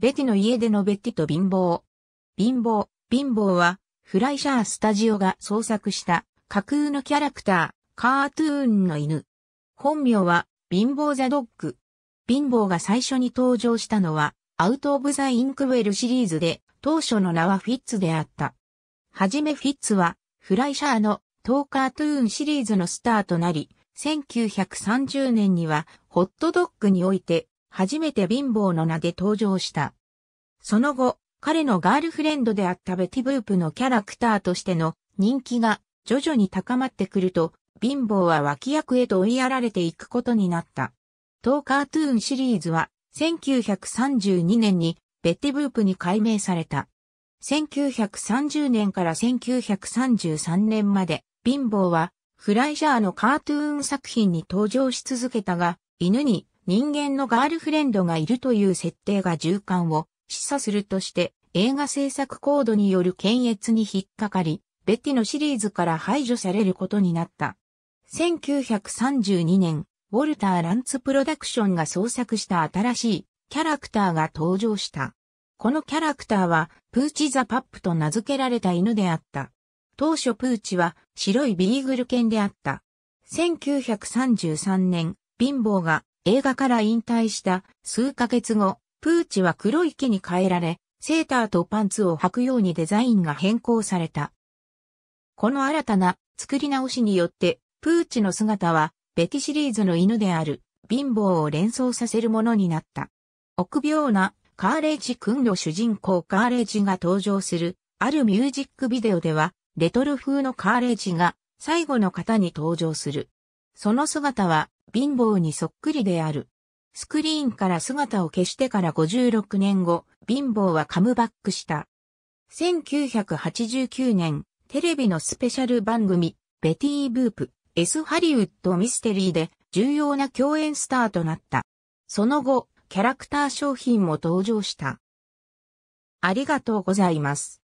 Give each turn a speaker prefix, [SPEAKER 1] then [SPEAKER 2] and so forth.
[SPEAKER 1] ベティの家でのベティと貧乏。貧乏、貧乏は、フライシャースタジオが創作した架空のキャラクター、カートゥーンの犬。本名は、貧乏ザドッグ。貧乏が最初に登場したのは、アウト・オブ・ザ・インクウェルシリーズで、当初の名はフィッツであった。はじめフィッツは、フライシャーのトーカートゥーンシリーズのスターとなり、1930年には、ホットドッグにおいて、初めて貧乏の名で登場した。その後、彼のガールフレンドであったベティブープのキャラクターとしての人気が徐々に高まってくると、貧乏は脇役へと追いやられていくことになった。当カートゥーンシリーズは1932年にベティブープに改名された。1930年から1933年まで貧乏はフライジャーのカートゥーン作品に登場し続けたが、犬に人間のガールフレンドがいるという設定が循環を示唆するとして映画制作コードによる検閲に引っかかり、ベティのシリーズから排除されることになった。1932年、ウォルター・ランツ・プロダクションが創作した新しいキャラクターが登場した。このキャラクターは、プーチ・ザ・パップと名付けられた犬であった。当初プーチは白いビーグル犬であった。1933年、貧乏が映画から引退した数ヶ月後、プーチは黒い毛に変えられ、セーターとパンツを履くようにデザインが変更された。この新たな作り直しによって、プーチの姿は、ベティシリーズの犬である、貧乏を連想させるものになった。臆病なカーレージ君の主人公カーレージが登場する、あるミュージックビデオでは、レトロ風のカーレージが最後の方に登場する。その姿は貧乏にそっくりである。スクリーンから姿を消してから56年後、貧乏はカムバックした。1989年、テレビのスペシャル番組、ベティー・ブープ、S・ ハリウッド・ミステリーで重要な共演スターとなった。その後、キャラクター商品も登場した。ありがとうございます。